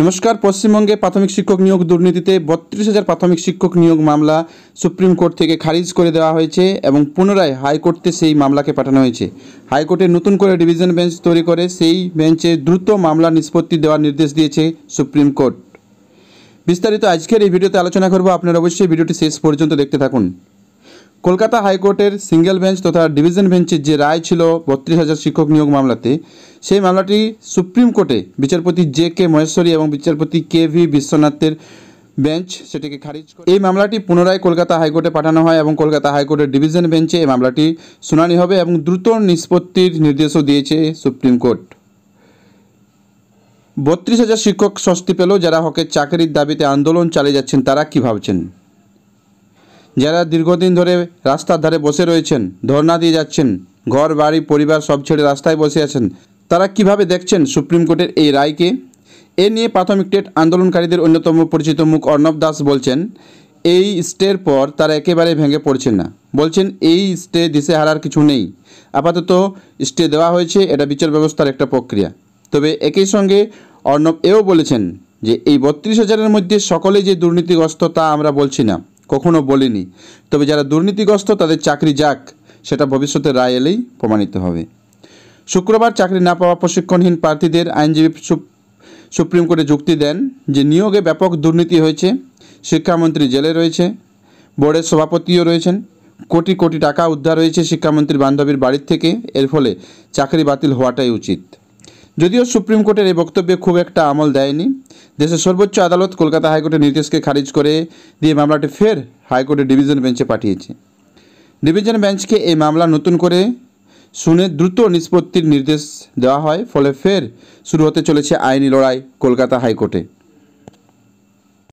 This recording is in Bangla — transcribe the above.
নমস্কার পশ্চিমবঙ্গে প্রাথমিক শিক্ষক নিয়োগ দুর্নীতিতে বত্রিশ হাজার প্রাথমিক শিক্ষক নিয়োগ মামলা সুপ্রিম কোর্ট থেকে খারিজ করে দেওয়া হয়েছে এবং পুনরায় হাইকোর্টে সেই মামলাকে পাঠানো হয়েছে হাইকোর্টে নতুন করে ডিভিশন বেঞ্চ তৈরি করে সেই বেঞ্চে দ্রুত মামলা নিষ্পত্তি দেওয়ার নির্দেশ দিয়েছে সুপ্রিম কোর্ট বিস্তারিত আজকের এই ভিডিওতে আলোচনা করব আপনারা অবশ্যই ভিডিওটি শেষ পর্যন্ত দেখতে থাকুন কলকাতা হাইকোর্টের সিঙ্গেল বেঞ্চ তথা ডিভিশন বেঞ্চের যে রায় ছিল বত্রিশ হাজার শিক্ষক নিয়োগ মামলাতে সেই মামলাটি সুপ্রিম কোর্টে বিচারপতি জে কে মহেশ্বরী এবং বিচারপতি কে ভি বিশ্বনাথের বেঞ্চ সেটিকে খারিজ করে এই মামলাটি পুনরায় কলকাতা হাইকোর্টে পাঠানো হয় এবং কলকাতা হাইকোর্টের ডিভিশন বেঞ্চে এই মামলাটি শুনানি হবে এবং দ্রুত নিষ্পত্তির নির্দেশও দিয়েছে সুপ্রিম কোর্ট বত্রিশ হাজার শিক্ষক স্বস্তি পেল যারা হকের চাকরির দাবিতে আন্দোলন চালিয়ে যাচ্ছেন তারা কি ভাবছেন যারা দীর্ঘদিন ধরে রাস্তার ধারে বসে রয়েছেন ধর্না দিয়ে যাচ্ছেন ঘর বাড়ি পরিবার সব ছেড়ে রাস্তায় বসে আছেন তারা কিভাবে দেখছেন সুপ্রিম কোর্টের এই রায়কে এ নিয়ে প্রাথমিক টেট আন্দোলনকারীদের অন্যতম পরিচিত মুখ অর্ণব দাস বলছেন এই স্টের পর তারা একেবারে ভেঙে পড়ছেন না বলছেন এই স্টে হারার কিছু নেই আপাতত স্টে দেওয়া হয়েছে এটা বিচার ব্যবস্থার একটা প্রক্রিয়া তবে একই সঙ্গে অর্ণব এও বলেছেন যে এই বত্রিশ হাজারের মধ্যে সকলে যে দুর্নীতিগ্রস্ত তা আমরা বলছি না কখনো বলিনি তবে যারা দুর্নীতিগ্রস্ত তাদের চাকরি যাক সেটা ভবিষ্যতে রায় এলেই প্রমাণিত হবে শুক্রবার চাকরি না পাওয়া প্রশিক্ষণহীন প্রার্থীদের আইনজীবী সুপ্রিম কোর্টে যুক্তি দেন যে নিয়োগে ব্যাপক দুর্নীতি হয়েছে শিক্ষামন্ত্রী জেলে রয়েছে বোর্ডের সভাপতিও রয়েছেন কোটি কোটি টাকা উদ্ধার হয়েছে শিক্ষামন্ত্রীর বান্ধবীর বাড়ির থেকে এর ফলে চাকরি বাতিল হওয়াটাই উচিত যদিও সুপ্রিম কোর্টের এই বক্তব্যে খুব একটা আমল দেয়নি দেশের সর্বোচ্চ আদালত কলকাতা হাইকোর্টের নির্দেশকে খারিজ করে দিয়ে মামলাটি ফের হাইকোর্টের ডিভিশন বেঞ্চে পাঠিয়েছে ডিভিশন বেঞ্চকে এই মামলা নতুন করে শুনে দ্রুত নিষ্পত্তির নির্দেশ দেওয়া হয় ফলে ফের শুরু হতে চলেছে আইনি লড়াই কলকাতা হাইকোর্টে